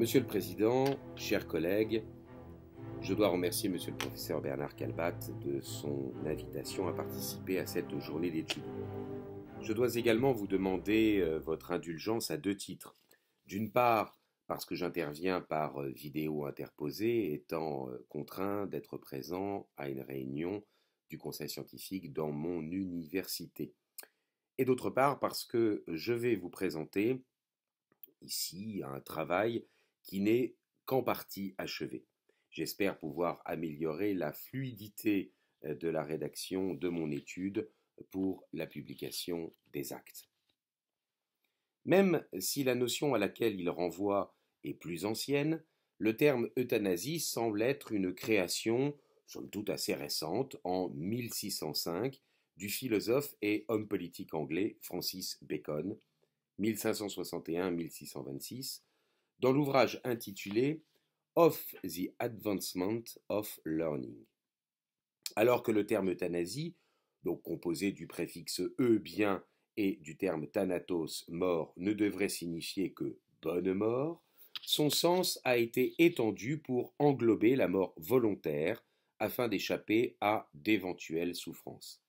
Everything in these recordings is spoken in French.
Monsieur le Président, chers collègues, je dois remercier Monsieur le professeur Bernard Calbat de son invitation à participer à cette journée d'études. Je dois également vous demander euh, votre indulgence à deux titres. D'une part, parce que j'interviens par euh, vidéo interposée, étant euh, contraint d'être présent à une réunion du conseil scientifique dans mon université. Et d'autre part, parce que je vais vous présenter ici un travail qui n'est qu'en partie achevé. J'espère pouvoir améliorer la fluidité euh, de la rédaction de mon étude pour la publication des actes. Même si la notion à laquelle il renvoie est plus ancienne, le terme euthanasie semble être une création, somme toute assez récente, en 1605, du philosophe et homme politique anglais Francis Bacon, 1561-1626, dans l'ouvrage intitulé Of the Advancement of Learning. Alors que le terme euthanasie, donc composé du préfixe e bien et du terme thanatos mort, ne devrait signifier que bonne mort, son sens a été étendu pour englober la mort volontaire afin d'échapper à d'éventuelles souffrances.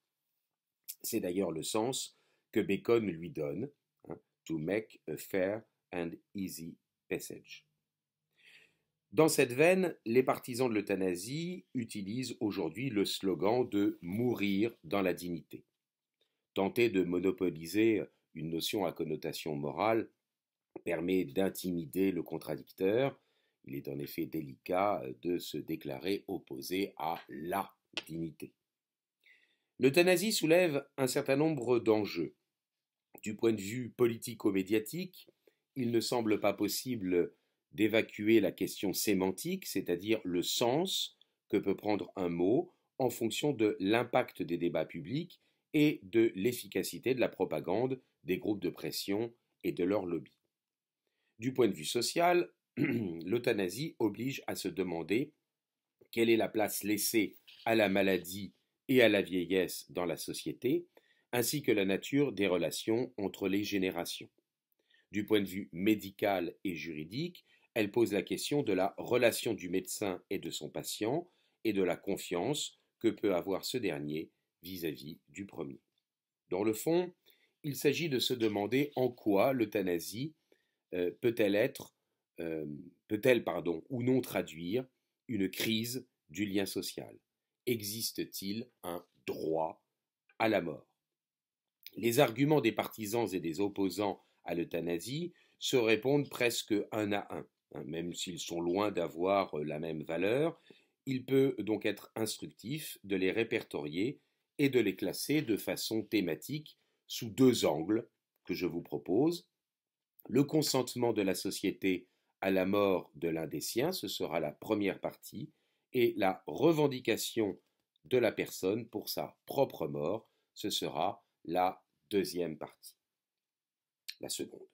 C'est d'ailleurs le sens que Bacon lui donne, hein, to make a fair and easy dans cette veine, les partisans de l'euthanasie utilisent aujourd'hui le slogan de mourir dans la dignité. Tenter de monopoliser une notion à connotation morale permet d'intimider le contradicteur. Il est en effet délicat de se déclarer opposé à la dignité. L'euthanasie soulève un certain nombre d'enjeux. Du point de vue politico-médiatique, il ne semble pas possible d'évacuer la question sémantique, c'est-à-dire le sens que peut prendre un mot en fonction de l'impact des débats publics et de l'efficacité de la propagande des groupes de pression et de leurs lobbies. Du point de vue social, l'euthanasie oblige à se demander quelle est la place laissée à la maladie et à la vieillesse dans la société, ainsi que la nature des relations entre les générations. Du point de vue médical et juridique, elle pose la question de la relation du médecin et de son patient et de la confiance que peut avoir ce dernier vis-à-vis du premier. Dans le fond, il s'agit de se demander en quoi l'euthanasie euh, peut-elle être, euh, peut-elle, pardon, ou non traduire une crise du lien social. Existe-t-il un droit à la mort Les arguments des partisans et des opposants à l'euthanasie se répondent presque un à un, hein. même s'ils sont loin d'avoir euh, la même valeur. Il peut donc être instructif de les répertorier et de les classer de façon thématique sous deux angles que je vous propose. Le consentement de la société à la mort de l'un des siens, ce sera la première partie, et la revendication de la personne pour sa propre mort, ce sera la deuxième partie la seconde.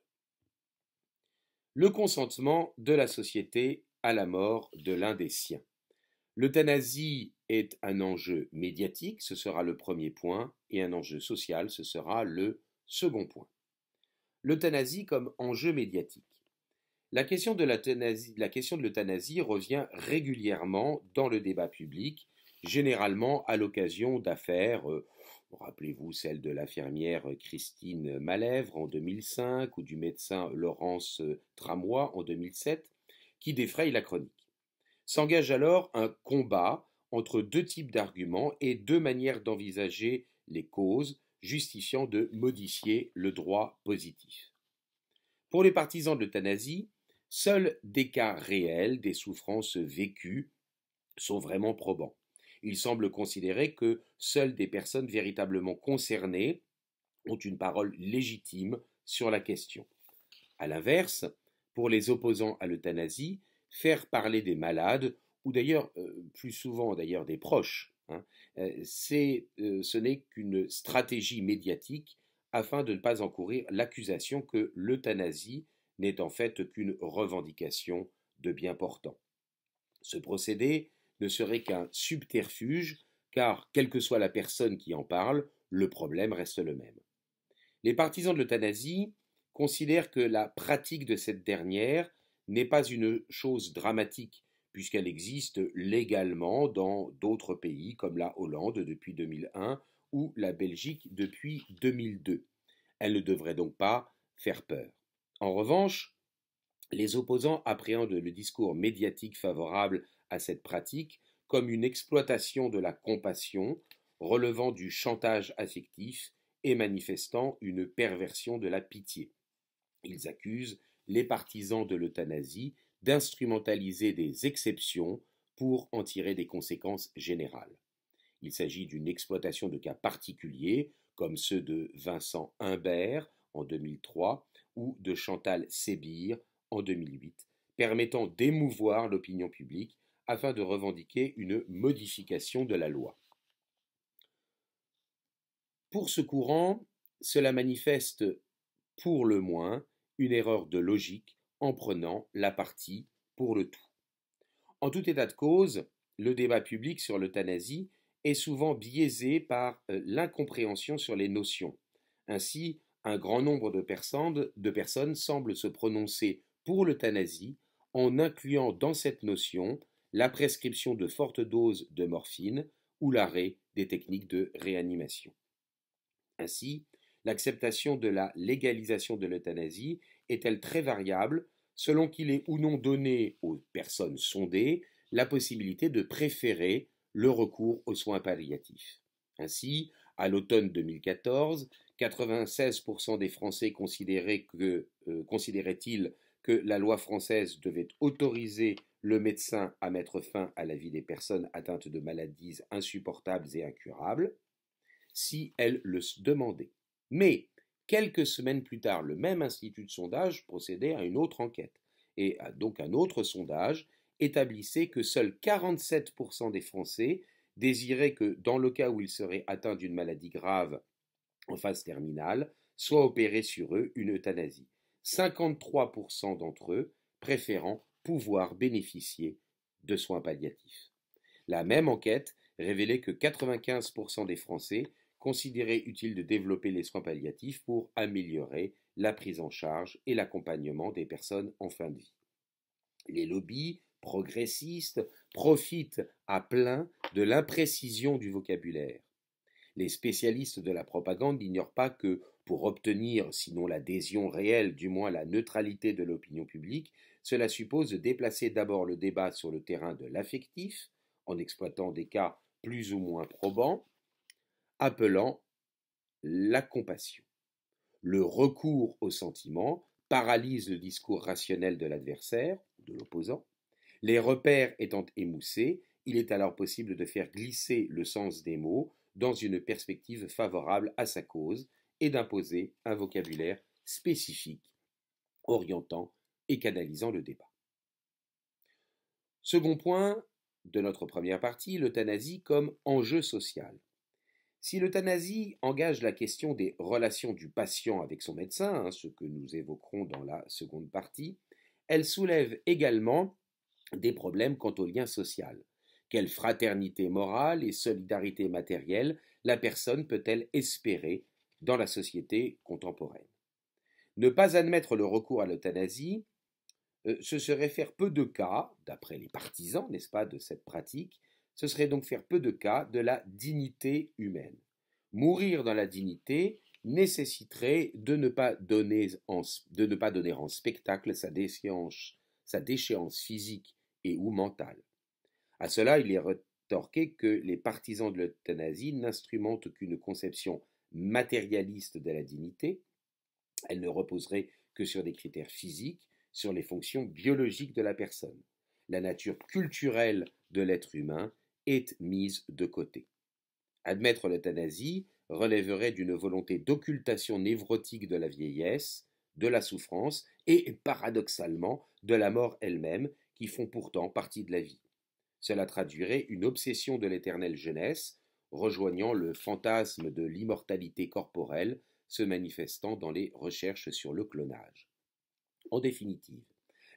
Le consentement de la société à la mort de l'un des siens. L'euthanasie est un enjeu médiatique, ce sera le premier point, et un enjeu social, ce sera le second point. L'euthanasie comme enjeu médiatique. La question de l'euthanasie revient régulièrement dans le débat public, généralement à l'occasion d'affaires euh, Rappelez-vous celle de l'infirmière Christine Malèvre en 2005 ou du médecin Laurence Tramois en 2007, qui défraye la chronique. S'engage alors un combat entre deux types d'arguments et deux manières d'envisager les causes, justifiant de modifier le droit positif. Pour les partisans de l'euthanasie, seuls des cas réels des souffrances vécues sont vraiment probants. Il semble considérer que seules des personnes véritablement concernées ont une parole légitime sur la question. À l'inverse, pour les opposants à l'euthanasie, faire parler des malades, ou d'ailleurs euh, plus souvent d'ailleurs des proches, hein, euh, euh, ce n'est qu'une stratégie médiatique afin de ne pas encourir l'accusation que l'euthanasie n'est en fait qu'une revendication de bien portant. Ce procédé ne serait qu'un subterfuge, car quelle que soit la personne qui en parle, le problème reste le même. Les partisans de l'euthanasie considèrent que la pratique de cette dernière n'est pas une chose dramatique, puisqu'elle existe légalement dans d'autres pays comme la Hollande depuis 2001 ou la Belgique depuis 2002. Elle ne devrait donc pas faire peur. En revanche, les opposants appréhendent le discours médiatique favorable à cette pratique comme une exploitation de la compassion, relevant du chantage affectif et manifestant une perversion de la pitié. Ils accusent les partisans de l'euthanasie d'instrumentaliser des exceptions pour en tirer des conséquences générales. Il s'agit d'une exploitation de cas particuliers, comme ceux de Vincent Humbert en 2003 ou de Chantal Sébir en 2008, permettant d'émouvoir l'opinion publique afin de revendiquer une modification de la loi. Pour ce courant, cela manifeste pour le moins une erreur de logique en prenant la partie pour le tout. En tout état de cause, le débat public sur l'euthanasie est souvent biaisé par euh, l'incompréhension sur les notions. Ainsi, un grand nombre de personnes, de personnes semblent se prononcer pour l'euthanasie en incluant dans cette notion la prescription de fortes doses de morphine ou l'arrêt des techniques de réanimation. Ainsi, l'acceptation de la légalisation de l'euthanasie est-elle très variable selon qu'il est ou non donné aux personnes sondées la possibilité de préférer le recours aux soins palliatifs. Ainsi, à l'automne 2014, 96% des Français considéraient que, euh, considéraient-ils que la loi française devait autoriser le médecin à mettre fin à la vie des personnes atteintes de maladies insupportables et incurables, si elle le demandait. Mais, quelques semaines plus tard, le même institut de sondage procédait à une autre enquête, et à ah, donc un autre sondage établissait que seuls 47% des Français désiraient que, dans le cas où ils seraient atteints d'une maladie grave en phase terminale, soit opérée sur eux une euthanasie. 53% d'entre eux préférant pouvoir bénéficier de soins palliatifs. La même enquête révélait que 95% des Français considéraient utile de développer les soins palliatifs pour améliorer la prise en charge et l'accompagnement des personnes en fin de vie. Les lobbies progressistes profitent à plein de l'imprécision du vocabulaire. Les spécialistes de la propagande n'ignorent pas que pour obtenir, sinon l'adhésion réelle, du moins la neutralité de l'opinion publique, cela suppose de déplacer d'abord le débat sur le terrain de l'affectif, en exploitant des cas plus ou moins probants, appelant la compassion. Le recours au sentiment paralyse le discours rationnel de l'adversaire, de l'opposant. Les repères étant émoussés, il est alors possible de faire glisser le sens des mots dans une perspective favorable à sa cause et d'imposer un vocabulaire spécifique, orientant et canalisant le débat. Second point de notre première partie, l'euthanasie comme enjeu social. Si l'euthanasie engage la question des relations du patient avec son médecin, hein, ce que nous évoquerons dans la seconde partie, elle soulève également des problèmes quant au lien social. Quelle fraternité morale et solidarité matérielle la personne peut-elle espérer dans la société contemporaine. Ne pas admettre le recours à l'euthanasie, euh, ce serait faire peu de cas, d'après les partisans, n'est-ce pas, de cette pratique, ce serait donc faire peu de cas de la dignité humaine. Mourir dans la dignité nécessiterait de ne pas donner en, de ne pas donner en spectacle sa déchéance, sa déchéance physique et ou mentale. À cela, il est retorqué que les partisans de l'euthanasie n'instrumentent qu'une conception matérialiste de la dignité. Elle ne reposerait que sur des critères physiques, sur les fonctions biologiques de la personne. La nature culturelle de l'être humain est mise de côté. Admettre l'euthanasie relèverait d'une volonté d'occultation névrotique de la vieillesse, de la souffrance et, paradoxalement, de la mort elle-même, qui font pourtant partie de la vie. Cela traduirait une obsession de l'éternelle jeunesse, rejoignant le fantasme de l'immortalité corporelle se manifestant dans les recherches sur le clonage. En définitive,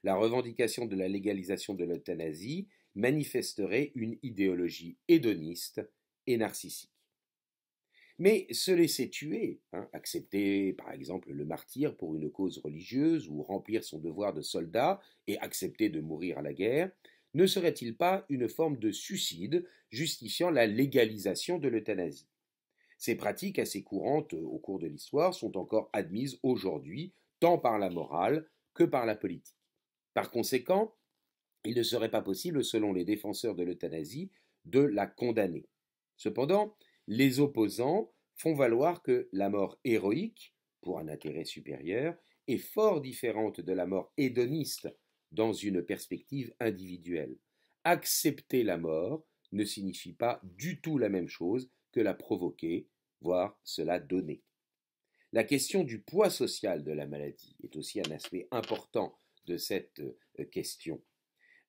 la revendication de la légalisation de l'euthanasie manifesterait une idéologie hédoniste et narcissique. Mais se laisser tuer, hein, accepter par exemple le martyr pour une cause religieuse ou remplir son devoir de soldat et accepter de mourir à la guerre, ne serait-il pas une forme de suicide justifiant la légalisation de l'euthanasie Ces pratiques assez courantes euh, au cours de l'histoire sont encore admises aujourd'hui tant par la morale que par la politique. Par conséquent, il ne serait pas possible, selon les défenseurs de l'euthanasie, de la condamner. Cependant, les opposants font valoir que la mort héroïque, pour un intérêt supérieur, est fort différente de la mort hédoniste dans une perspective individuelle. Accepter la mort ne signifie pas du tout la même chose que la provoquer, voire cela donner. La question du poids social de la maladie est aussi un aspect important de cette euh, question.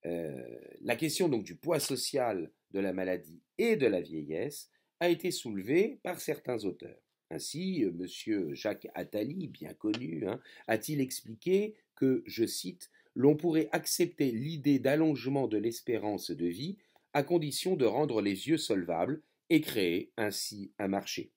Euh, la question donc du poids social de la maladie et de la vieillesse a été soulevée par certains auteurs. Ainsi, euh, M. Jacques Attali, bien connu, hein, a-t-il expliqué que, je cite, l'on pourrait accepter l'idée d'allongement de l'espérance de vie à condition de rendre les yeux solvables et créer ainsi un marché.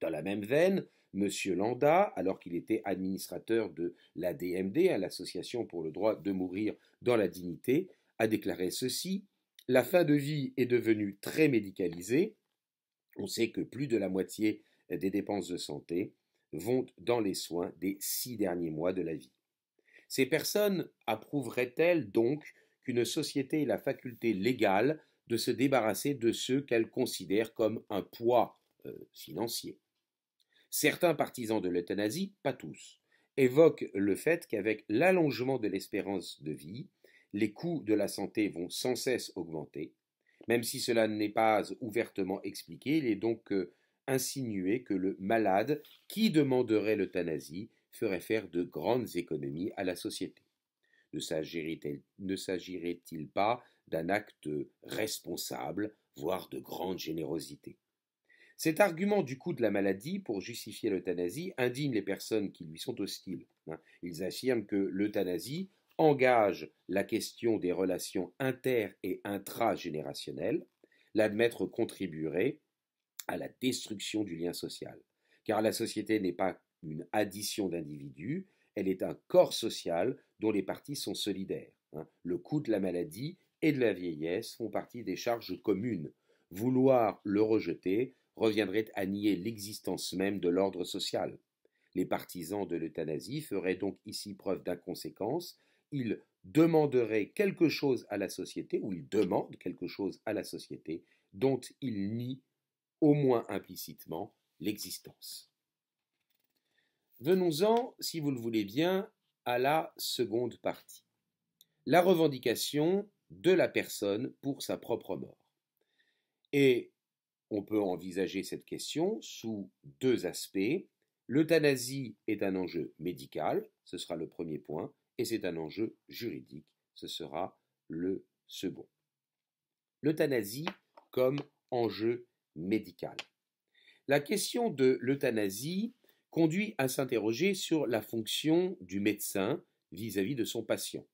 Dans la même veine, M. Landa, alors qu'il était administrateur de la DMD, à hein, l'Association pour le droit de mourir dans la dignité, a déclaré ceci La fin de vie est devenue très médicalisée. On sait que plus de la moitié des dépenses de santé vont dans les soins des six derniers mois de la vie. Ces personnes approuveraient-elles donc qu'une société ait la faculté légale de se débarrasser de ceux qu'elle considère comme un poids euh, financier Certains partisans de l'euthanasie, pas tous, évoquent le fait qu'avec l'allongement de l'espérance de vie, les coûts de la santé vont sans cesse augmenter. Même si cela n'est pas ouvertement expliqué, il est donc euh, insinué que le malade qui demanderait l'euthanasie ferait faire de grandes économies à la société. Ne s'agirait-il pas d'un acte responsable, voire de grande générosité Cet argument du coût de la maladie pour justifier l'euthanasie indigne les personnes qui lui sont hostiles. Hein. Ils affirment que l'euthanasie engage la question des relations inter- et intragénérationnelles. L'admettre contribuerait à la destruction du lien social car la société n'est pas une addition d'individus, elle est un corps social dont les parties sont solidaires. Hein. Le coût de la maladie et de la vieillesse font partie des charges communes. Vouloir le rejeter reviendrait à nier l'existence même de l'ordre social. Les partisans de l'euthanasie feraient donc ici preuve d'inconséquence, ils demanderaient quelque chose à la société, ou ils demandent quelque chose à la société, dont ils nient, au moins implicitement, l'existence. Venons-en, si vous le voulez bien, à la seconde partie. La revendication de la personne pour sa propre mort. Et on peut envisager cette question sous deux aspects. L'euthanasie est un enjeu médical, ce sera le premier point, et c'est un enjeu juridique, ce sera le second. L'euthanasie comme enjeu médical. La question de l'euthanasie conduit à s'interroger sur la fonction du médecin vis-à-vis de son patient.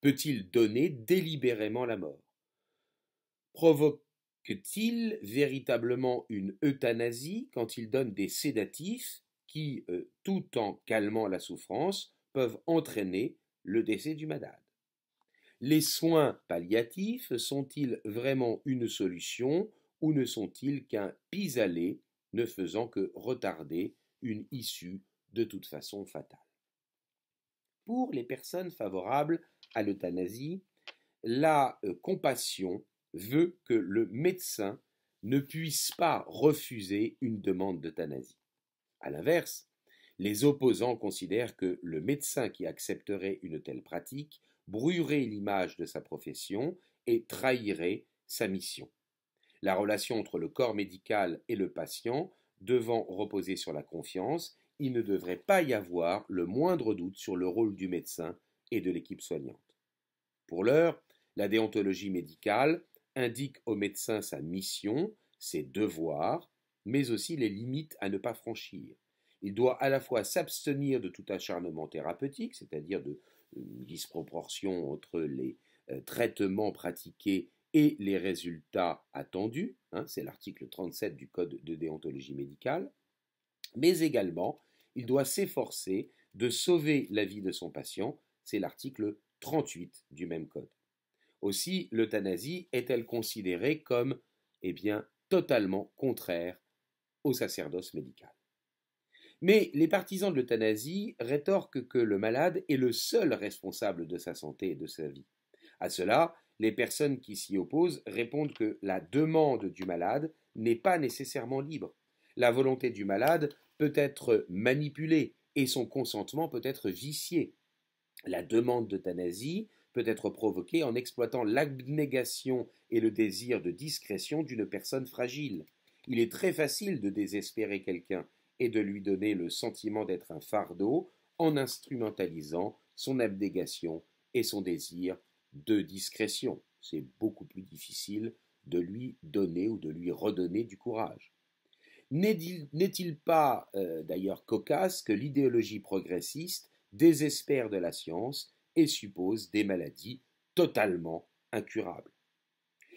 Peut-il donner délibérément la mort Provoque-t-il véritablement une euthanasie quand il donne des sédatifs qui, euh, tout en calmant la souffrance, peuvent entraîner le décès du malade Les soins palliatifs sont-ils vraiment une solution ou ne sont-ils qu'un pis-aller ne faisant que retarder une issue de toute façon fatale. Pour les personnes favorables à l'euthanasie, la euh, compassion veut que le médecin ne puisse pas refuser une demande d'euthanasie. A l'inverse, les opposants considèrent que le médecin qui accepterait une telle pratique brûlerait l'image de sa profession et trahirait sa mission. La relation entre le corps médical et le patient devant reposer sur la confiance, il ne devrait pas y avoir le moindre doute sur le rôle du médecin et de l'équipe soignante. Pour l'heure, la déontologie médicale indique au médecin sa mission, ses devoirs, mais aussi les limites à ne pas franchir. Il doit à la fois s'abstenir de tout acharnement thérapeutique, c'est-à-dire de euh, disproportion entre les euh, traitements pratiqués et les résultats attendus, hein, c'est l'article 37 du Code de déontologie médicale, mais également il doit s'efforcer de sauver la vie de son patient, c'est l'article 38 du même Code. Aussi, l'euthanasie est-elle considérée comme, eh bien, totalement contraire au sacerdoce médical. Mais les partisans de l'euthanasie rétorquent que le malade est le seul responsable de sa santé et de sa vie. À cela, les personnes qui s'y opposent répondent que la demande du malade n'est pas nécessairement libre. La volonté du malade peut être manipulée et son consentement peut être vicié. La demande d'euthanasie peut être provoquée en exploitant l'abnégation et le désir de discrétion d'une personne fragile. Il est très facile de désespérer quelqu'un et de lui donner le sentiment d'être un fardeau en instrumentalisant son abnégation et son désir de discrétion. C'est beaucoup plus difficile de lui donner ou de lui redonner du courage. N'est-il pas euh, d'ailleurs cocasse que l'idéologie progressiste désespère de la science et suppose des maladies totalement incurables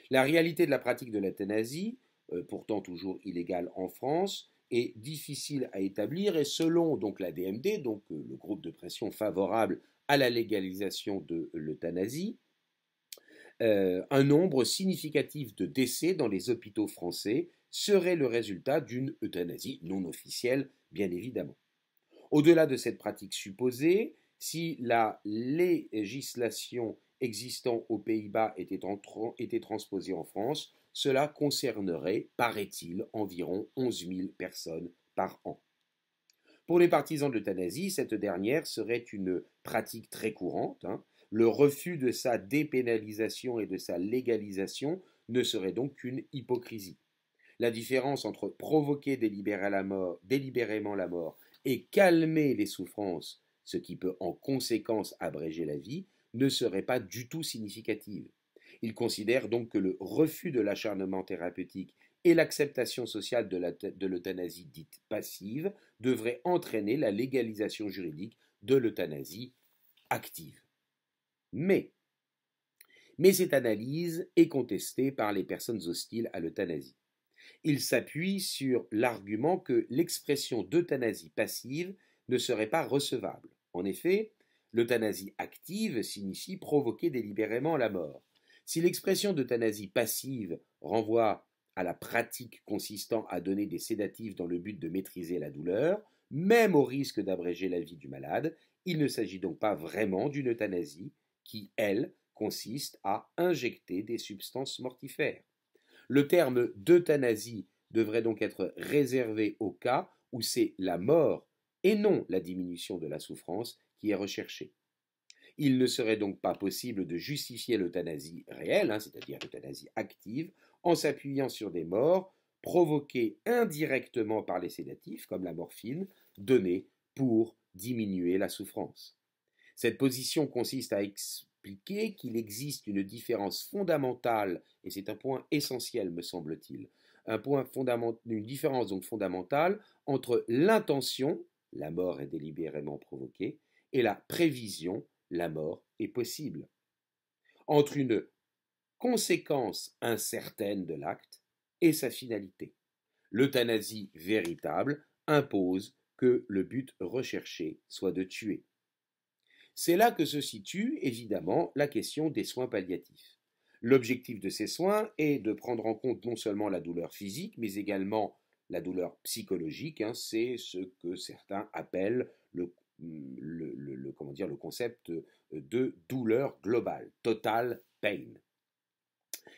La réalité de la pratique de l'euthanasie, euh, pourtant toujours illégale en France, est difficile à établir et selon donc la DMD, donc euh, le groupe de pression favorable à la légalisation de l'euthanasie, euh, un nombre significatif de décès dans les hôpitaux français serait le résultat d'une euthanasie non officielle, bien évidemment. Au-delà de cette pratique supposée, si la législation existant aux Pays-Bas était, transposée en France, cela concernerait, paraît-il, environ 11 000 personnes par an. Pour les partisans de l'euthanasie, cette dernière serait une pratique très courante, hein, le refus de sa dépénalisation et de sa légalisation ne serait donc qu'une hypocrisie. La différence entre provoquer délibérément la mort et calmer les souffrances, ce qui peut en conséquence abréger la vie, ne serait pas du tout significative. Il considère donc que le refus de l'acharnement thérapeutique et l'acceptation sociale de l'euthanasie dite passive devraient entraîner la légalisation juridique de l'euthanasie active. Mais, cette analyse est contestée par les personnes hostiles à l'euthanasie. Il s'appuie sur l'argument que l'expression d'euthanasie passive ne serait pas recevable. En effet, l'euthanasie active signifie provoquer délibérément la mort. Si l'expression d'euthanasie passive renvoie à la pratique consistant à donner des sédatifs dans le but de maîtriser la douleur, même au risque d'abréger la vie du malade, il ne s'agit donc pas vraiment d'une euthanasie, qui, elle, consiste à injecter des substances mortifères. Le terme d'euthanasie devrait donc être réservé au cas où c'est la mort et non la diminution de la souffrance qui est recherchée. Il ne serait donc pas possible de justifier l'euthanasie réelle, hein, c'est-à-dire l'euthanasie active, en s'appuyant sur des morts provoquées indirectement par les sédatifs, comme la morphine, donnée pour diminuer la souffrance. Cette position consiste à expliquer qu'il existe une différence fondamentale, et c'est un point essentiel, me semble-t-il, une différence donc fondamentale entre l'intention, la mort est délibérément provoquée, et la prévision, la mort est possible. Entre une conséquence incertaine de l'acte et sa finalité. L'euthanasie véritable impose que le but recherché soit de tuer. C'est là que se situe, évidemment, la question des soins palliatifs. L'objectif de ces soins est de prendre en compte non seulement la douleur physique, mais également la douleur psychologique. Hein. c'est ce que certains appellent le, comment dire, le concept euh, de douleur globale, total pain.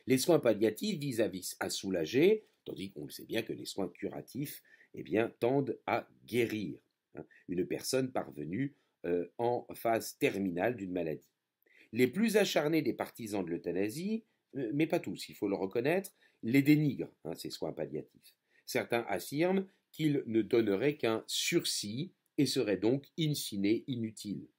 Les soins palliatifs vis à, vis à soulager, tandis qu'on le sait bien que les soins curatifs eh bien, tendent à guérir. Hein. Une personne parvenue euh, en phase terminale d'une maladie. Les plus acharnés des partisans de l'euthanasie, euh, mais pas tous, il faut le reconnaître, les dénigrent, hein, ces soins palliatifs. Certains affirment qu'ils ne donneraient qu'un sursis et seraient donc in inutiles.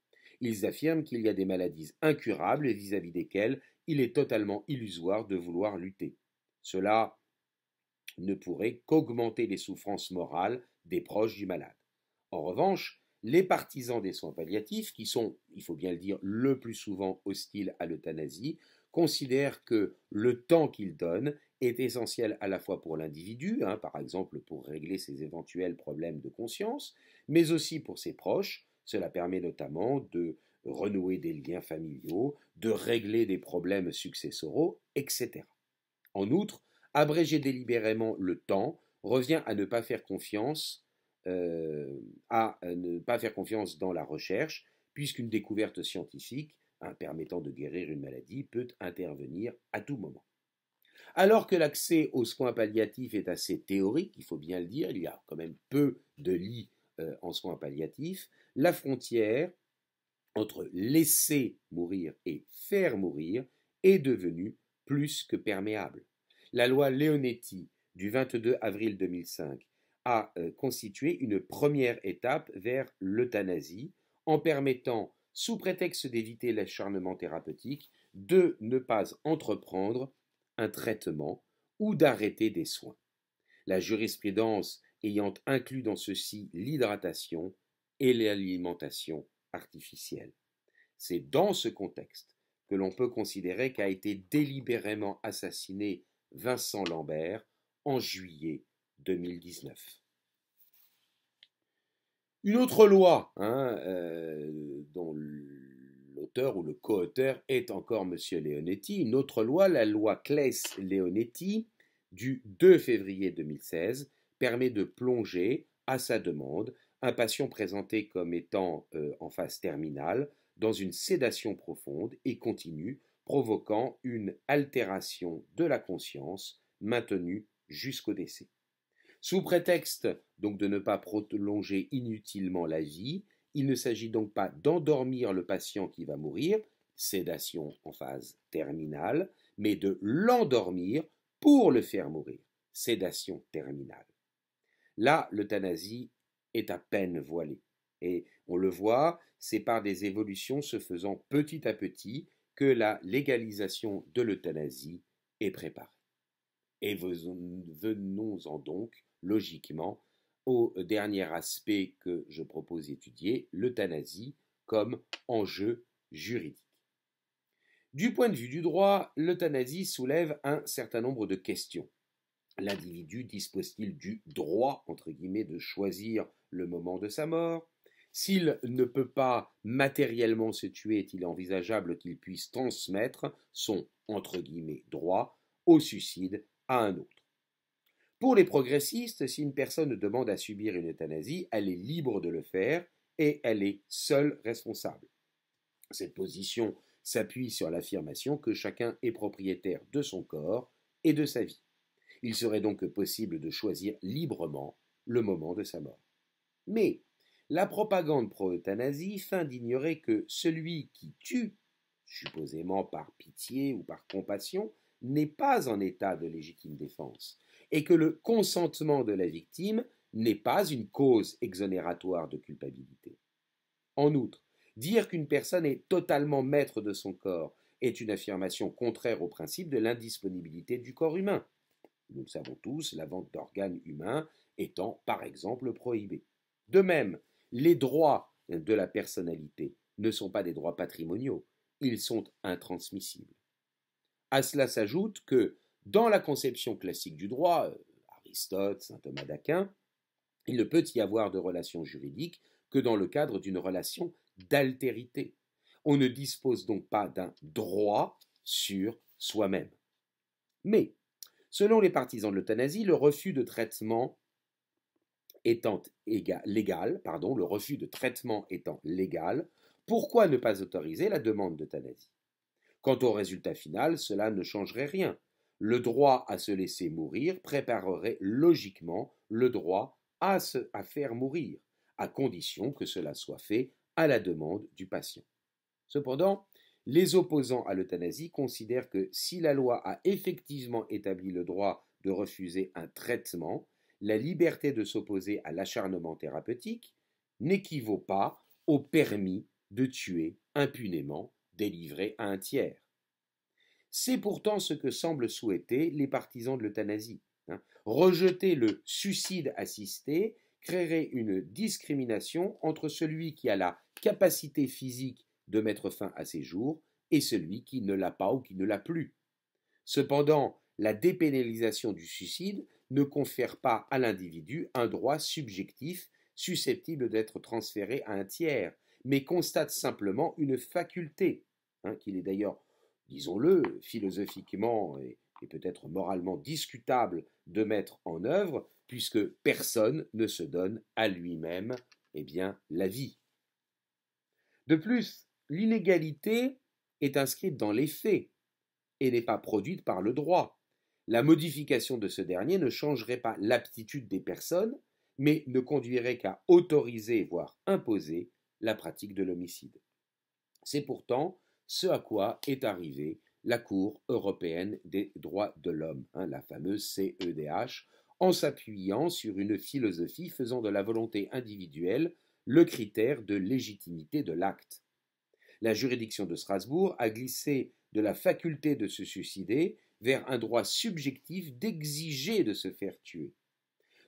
Ils affirment qu'il y a des maladies incurables vis-à-vis desquelles il est totalement illusoire de vouloir lutter. Cela ne pourrait qu'augmenter les souffrances morales des proches du malade. En revanche, les partisans des soins palliatifs, qui sont, il faut bien le dire, le plus souvent hostiles à l'euthanasie, considèrent que le temps qu'ils donnent est essentiel à la fois pour l'individu, hein, par exemple pour régler ses éventuels problèmes de conscience, mais aussi pour ses proches. Cela permet notamment de renouer des liens familiaux, de régler des problèmes successoraux, etc. En outre, abréger délibérément le temps revient à ne pas faire confiance euh, à euh, ne pas faire confiance dans la recherche, puisqu'une découverte scientifique hein, permettant de guérir une maladie peut intervenir à tout moment. Alors que l'accès aux soins palliatifs est assez théorique, il faut bien le dire, il y a quand même peu de lits euh, en soins palliatifs, la frontière entre laisser mourir et faire mourir est devenue plus que perméable. La loi Leonetti du 22 avril 2005 a euh, constitué une première étape vers l'euthanasie, en permettant, sous prétexte d'éviter l'acharnement thérapeutique, de ne pas entreprendre un traitement ou d'arrêter des soins. La jurisprudence ayant inclus dans ceci l'hydratation et l'alimentation artificielle. C'est dans ce contexte que l'on peut considérer qu'a été délibérément assassiné Vincent Lambert en juillet une autre loi hein, euh, dont l'auteur ou le co-auteur est encore M. Leonetti, une autre loi, la loi Claes-Leonetti du 2 février 2016, permet de plonger, à sa demande, un patient présenté comme étant euh, en phase terminale dans une sédation profonde et continue, provoquant une altération de la conscience maintenue jusqu'au décès. Sous prétexte donc de ne pas prolonger inutilement la vie, il ne s'agit donc pas d'endormir le patient qui va mourir, sédation en phase terminale, mais de l'endormir pour le faire mourir, sédation terminale. Là, l'euthanasie est à peine voilée. Et on le voit, c'est par des évolutions se faisant petit à petit que la légalisation de l'euthanasie est préparée. Et venons-en donc logiquement au dernier aspect que je propose d'étudier, l'euthanasie, comme enjeu juridique. Du point de vue du droit, l'euthanasie soulève un certain nombre de questions. L'individu dispose-t-il du droit, entre guillemets, de choisir le moment de sa mort S'il ne peut pas matériellement se tuer, est-il envisageable qu'il puisse transmettre son, entre guillemets, droit au suicide à un autre pour les progressistes, si une personne demande à subir une euthanasie, elle est libre de le faire et elle est seule responsable. Cette position s'appuie sur l'affirmation que chacun est propriétaire de son corps et de sa vie. Il serait donc possible de choisir librement le moment de sa mort. Mais la propagande pro-euthanasie feint d'ignorer que celui qui tue, supposément par pitié ou par compassion, n'est pas en état de légitime défense et que le consentement de la victime n'est pas une cause exonératoire de culpabilité. En outre, dire qu'une personne est totalement maître de son corps est une affirmation contraire au principe de l'indisponibilité du corps humain. Nous le savons tous, la vente d'organes humains étant par exemple prohibée. De même, les droits de la personnalité ne sont pas des droits patrimoniaux, ils sont intransmissibles. À cela s'ajoute que, dans la conception classique du droit, euh, Aristote, saint Thomas d'Aquin, il ne peut y avoir de relation juridique que dans le cadre d'une relation d'altérité. On ne dispose donc pas d'un droit sur soi-même. Mais, selon les partisans de l'euthanasie, le refus de traitement étant légal, le de traitement étant légal, pourquoi ne pas autoriser la demande d'euthanasie Quant au résultat final, cela ne changerait rien. Le droit à se laisser mourir préparerait logiquement le droit à se faire mourir, à condition que cela soit fait à la demande du patient. Cependant, les opposants à l'euthanasie considèrent que si la loi a effectivement établi le droit de refuser un traitement, la liberté de s'opposer à l'acharnement thérapeutique n'équivaut pas au permis de tuer impunément délivré à un tiers. C'est pourtant ce que semblent souhaiter les partisans de l'euthanasie. Hein. Rejeter le suicide assisté créerait une discrimination entre celui qui a la capacité physique de mettre fin à ses jours et celui qui ne l'a pas ou qui ne l'a plus. Cependant, la dépénalisation du suicide ne confère pas à l'individu un droit subjectif susceptible d'être transféré à un tiers, mais constate simplement une faculté, hein, qu'il est d'ailleurs disons-le, philosophiquement et, peut-être moralement discutable de mettre en œuvre, puisque personne ne se donne à lui-même, eh bien, la vie. De plus, l'inégalité est inscrite dans les faits et n'est pas produite par le droit. La modification de ce dernier ne changerait pas l'aptitude des personnes, mais ne conduirait qu'à autoriser, voire imposer, la pratique de l'homicide. C'est pourtant ce à quoi est arrivée la Cour européenne des droits de l'homme, hein, la fameuse CEDH, en s'appuyant sur une philosophie faisant de la volonté individuelle le critère de légitimité de l'acte. La juridiction de Strasbourg a glissé de la faculté de se suicider vers un droit subjectif d'exiger de se faire tuer.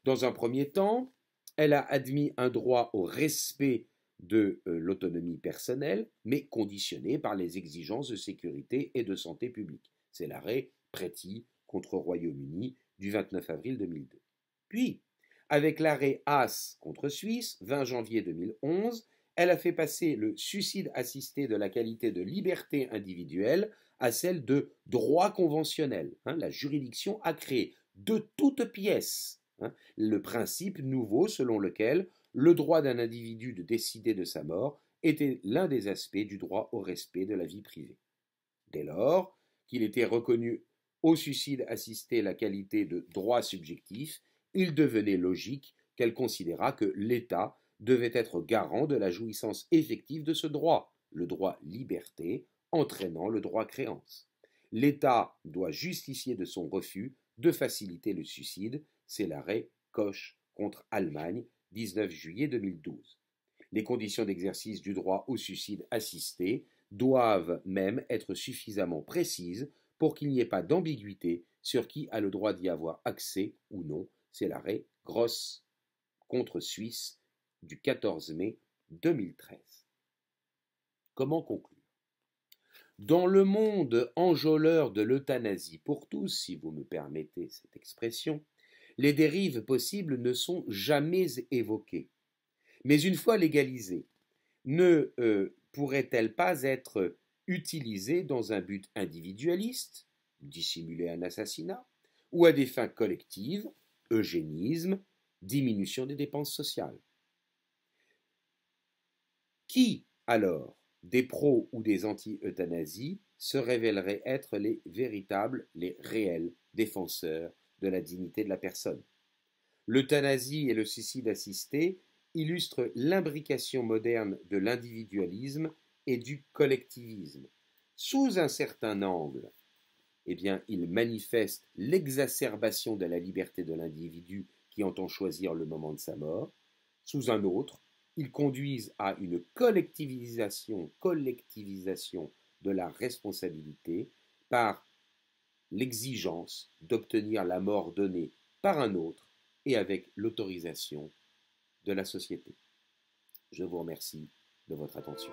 Dans un premier temps, elle a admis un droit au respect de euh, l'autonomie personnelle, mais conditionnée par les exigences de sécurité et de santé publique. C'est l'arrêt Pretty contre Royaume-Uni du 29 avril 2002. Puis, avec l'arrêt Haas contre Suisse, 20 janvier 2011, elle a fait passer le suicide assisté de la qualité de liberté individuelle à celle de droit conventionnel. Hein, la juridiction a créé de toute pièces hein, le principe nouveau selon lequel le droit d'un individu de décider de sa mort était l'un des aspects du droit au respect de la vie privée. Dès lors qu'il était reconnu au suicide assisté la qualité de droit subjectif, il devenait logique qu'elle considéra que l'État devait être garant de la jouissance effective de ce droit, le droit liberté, entraînant le droit créance. L'État doit justifier de son refus de faciliter le suicide, c'est l'arrêt Koch contre Allemagne 19 juillet 2012. Les conditions d'exercice du droit au suicide assisté doivent même être suffisamment précises pour qu'il n'y ait pas d'ambiguïté sur qui a le droit d'y avoir accès ou non. C'est l'arrêt Grosse contre Suisse du 14 mai 2013. Comment conclure Dans le monde enjôleur de l'euthanasie pour tous, si vous me permettez cette expression, les dérives possibles ne sont jamais évoquées. Mais une fois légalisées, ne euh, pourraient-elles elle pas être utilisée dans un but individualiste, dissimuler un assassinat, ou à des fins collectives, eugénisme, diminution des dépenses sociales Qui, alors, des pros ou des anti-euthanasie, se révéleraient être les véritables, les réels défenseurs de la dignité de la personne. L'euthanasie et le suicide assisté illustrent l'imbrication moderne de l'individualisme et du collectivisme. Sous un certain angle, eh bien, ils manifestent l'exacerbation de la liberté de l'individu qui entend choisir le moment de sa mort. Sous un autre, ils conduisent à une collectivisation, collectivisation de la responsabilité par l'exigence d'obtenir la mort donnée par un autre et avec l'autorisation de la société. Je vous remercie de votre attention.